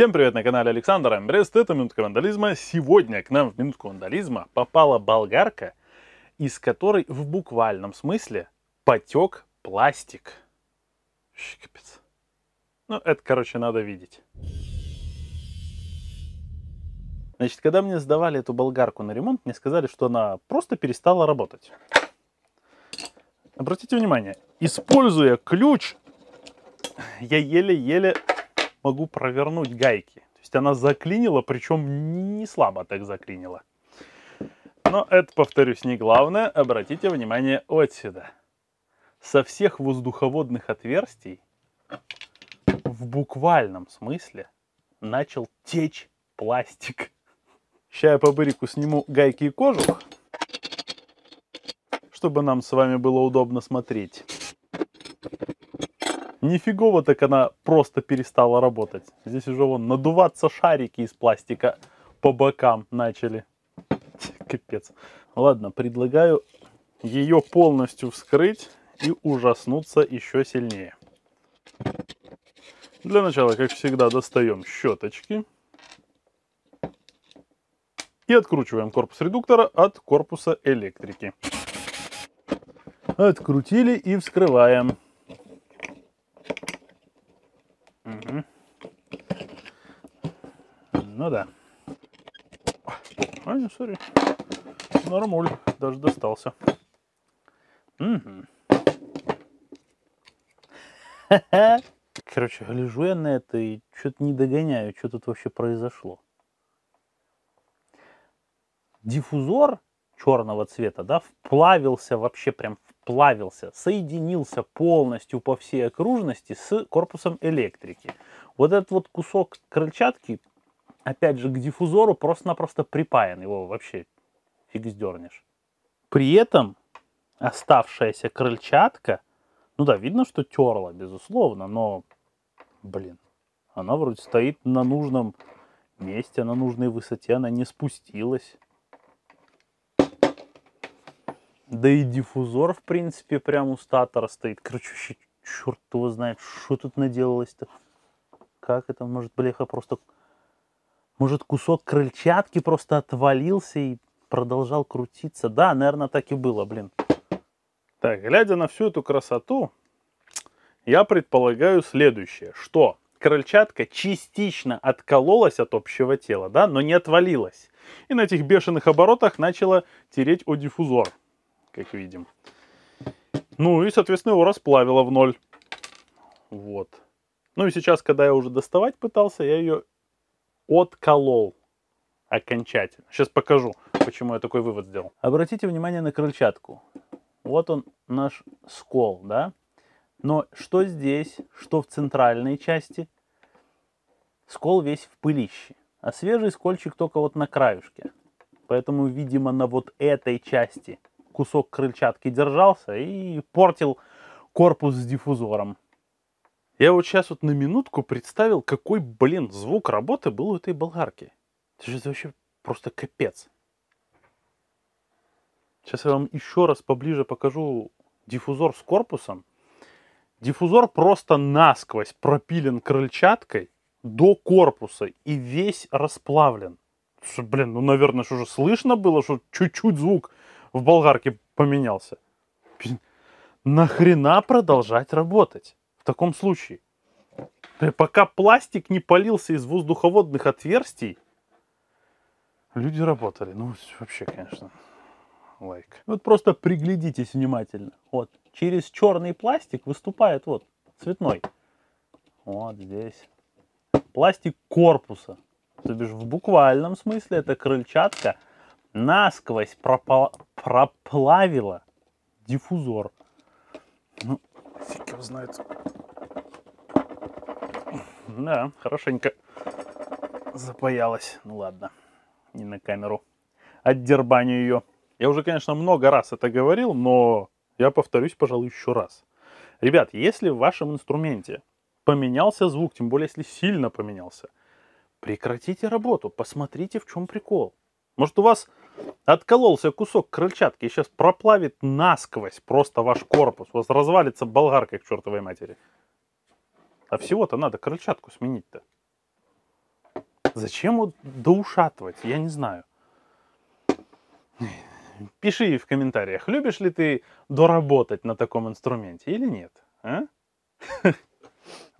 Всем привет на канале Александр Амбрест, это Минутка Вандализма. Сегодня к нам в Минутку Вандализма попала болгарка, из которой в буквальном смысле потек пластик. Капец. Ну, это, короче, надо видеть. Значит, когда мне сдавали эту болгарку на ремонт, мне сказали, что она просто перестала работать. Обратите внимание, используя ключ, я еле-еле могу провернуть гайки. То есть она заклинила, причем не слабо так заклинила. Но это, повторюсь, не главное. Обратите внимание вот сюда. Со всех воздуховодных отверстий в буквальном смысле начал течь пластик. Сейчас я по бырику сниму гайки и кожух, чтобы нам с вами было удобно смотреть. Нифигово так она просто перестала работать. Здесь уже вон надуваться шарики из пластика по бокам начали. Капец. Ладно, предлагаю ее полностью вскрыть и ужаснуться еще сильнее. Для начала, как всегда, достаем щеточки. И откручиваем корпус редуктора от корпуса электрики. Открутили и вскрываем. Ну да. Ой, смотри, сори. Нормуль, даже достался. Угу. Короче, гляжу я на это и что-то не догоняю, что тут вообще произошло. Диффузор черного цвета, да, вплавился вообще, прям вплавился, соединился полностью по всей окружности с корпусом электрики. Вот этот вот кусок крыльчатки опять же, к диффузору просто-напросто припаян, его вообще фиг сдернешь. При этом оставшаяся крыльчатка, ну да, видно, что терла, безусловно, но, блин, она вроде стоит на нужном месте, на нужной высоте, она не спустилась. Да и диффузор, в принципе, прям у статора стоит. Короче, вообще, черт его знает, что тут наделалось-то. Как это может, бляха, просто может, кусок крыльчатки просто отвалился и продолжал крутиться. Да, наверное, так и было, блин. Так, глядя на всю эту красоту, я предполагаю следующее, что крыльчатка частично откололась от общего тела, да, но не отвалилась. И на этих бешеных оборотах начала тереть о диффузор, как видим. Ну и, соответственно, его расплавило в ноль. Вот. Ну и сейчас, когда я уже доставать пытался, я ее отколол окончательно. Сейчас покажу, почему я такой вывод сделал. Обратите внимание на крыльчатку. Вот он наш скол, да? Но что здесь, что в центральной части? Скол весь в пылище, а свежий скольчик только вот на краюшке. Поэтому, видимо, на вот этой части кусок крыльчатки держался и портил корпус с диффузором. Я вот сейчас вот на минутку представил, какой, блин, звук работы был у этой болгарки. Это же вообще просто капец. Сейчас я вам еще раз поближе покажу диффузор с корпусом. Диффузор просто насквозь пропилен крыльчаткой до корпуса и весь расплавлен. Блин, ну, наверное, что уже слышно было, что чуть-чуть звук в болгарке поменялся. Блин, нахрена продолжать работать? таком случае? Пока пластик не полился из воздуховодных отверстий, люди работали. Ну, вообще, конечно, лайк. Вот просто приглядитесь внимательно. Вот, через черный пластик выступает вот цветной. Вот здесь. Пластик корпуса. То бишь, в буквальном смысле эта крыльчатка насквозь пропла проплавила диффузор. Ну, фиг его знает, да, хорошенько запаялась. Ну ладно, не на камеру. Отдербаню ее. Я уже, конечно, много раз это говорил, но я повторюсь, пожалуй, еще раз. Ребят, если в вашем инструменте поменялся звук, тем более если сильно поменялся, прекратите работу, посмотрите, в чем прикол. Может, у вас откололся кусок крыльчатки и сейчас проплавит насквозь просто ваш корпус. У вас развалится болгарка к чертовой матери. А всего-то надо крыльчатку сменить-то. Зачем вот доушатывать, я не знаю. Пиши в комментариях, любишь ли ты доработать на таком инструменте или нет. А?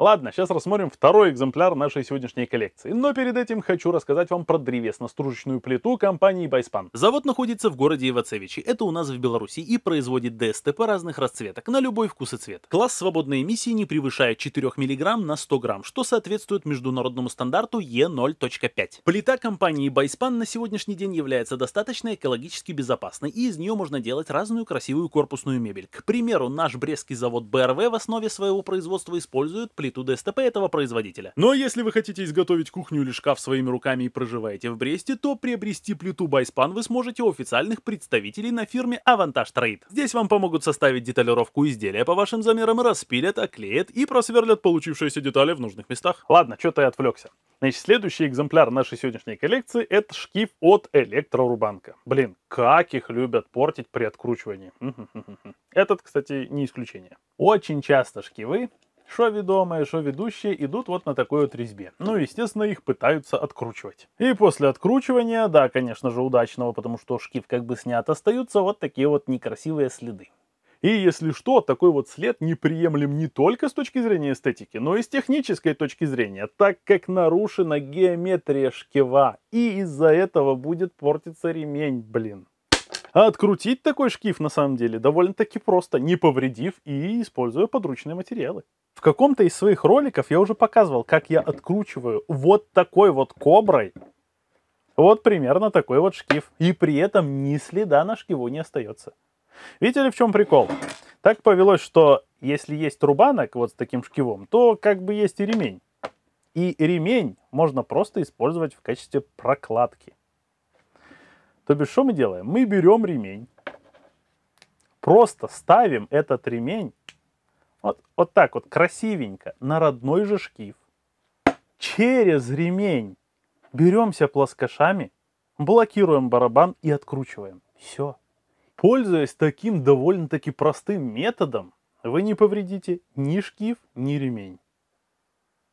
Ладно, сейчас рассмотрим второй экземпляр нашей сегодняшней коллекции. Но перед этим хочу рассказать вам про древесно-стружечную плиту компании Байспан. Завод находится в городе Ивацевичи, это у нас в Беларуси, и производит ДСТП разных расцветок на любой вкус и цвет. Класс свободной эмиссии не превышает 4 мг на 100 грамм, что соответствует международному стандарту Е0.5. Плита компании Байспан на сегодняшний день является достаточно экологически безопасной, и из нее можно делать разную красивую корпусную мебель. К примеру, наш брестский завод БРВ в основе своего производства использует плиту амплитуды СТП этого производителя. Но если вы хотите изготовить кухню или шкаф своими руками и проживаете в Бресте, то приобрести плиту Байспан вы сможете у официальных представителей на фирме Avantage Trade. Здесь вам помогут составить деталировку изделия по вашим замерам, распилят, оклеят и просверлят получившиеся детали в нужных местах. Ладно, что-то я отвлекся. Значит, следующий экземпляр нашей сегодняшней коллекции — это шкив от Электрорубанка. Блин, как их любят портить при откручивании. Этот, кстати, не исключение. Очень часто шкивы шо-ведомые, шо-ведущие идут вот на такой вот резьбе. Ну, естественно, их пытаются откручивать. И после откручивания, да, конечно же, удачного, потому что шкив как бы снят, остаются вот такие вот некрасивые следы. И если что, такой вот след неприемлем не только с точки зрения эстетики, но и с технической точки зрения, так как нарушена геометрия шкива, и из-за этого будет портиться ремень, блин. А открутить такой шкив на самом деле довольно-таки просто, не повредив и используя подручные материалы. В каком-то из своих роликов я уже показывал, как я откручиваю вот такой вот коброй вот примерно такой вот шкив. И при этом ни следа на шкиву не остается. Видели в чем прикол? Так повелось, что если есть трубанок вот с таким шкивом, то как бы есть и ремень. И ремень можно просто использовать в качестве прокладки. То бишь, что мы делаем? Мы берем ремень, просто ставим этот ремень вот, вот так вот красивенько на родной же шкив. Через ремень беремся плоскошами, блокируем барабан и откручиваем. Все. Пользуясь таким довольно-таки простым методом, вы не повредите ни шкив, ни ремень.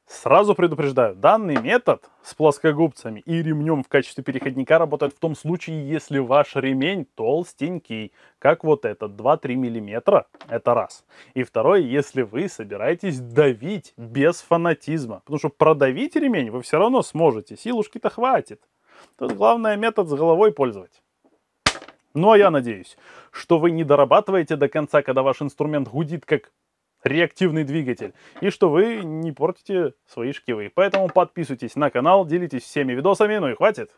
Сразу предупреждаю, данный метод с плоскогубцами и ремнем в качестве переходника работает в том случае, если ваш ремень толстенький, как вот этот, 2-3 мм, это раз. И второе, если вы собираетесь давить без фанатизма, потому что продавить ремень вы все равно сможете, силушки-то хватит. Тут главное метод с головой пользовать. Ну а я надеюсь, что вы не дорабатываете до конца, когда ваш инструмент гудит как реактивный двигатель, и что вы не портите свои шкивы. Поэтому подписывайтесь на канал, делитесь всеми видосами, ну и хватит!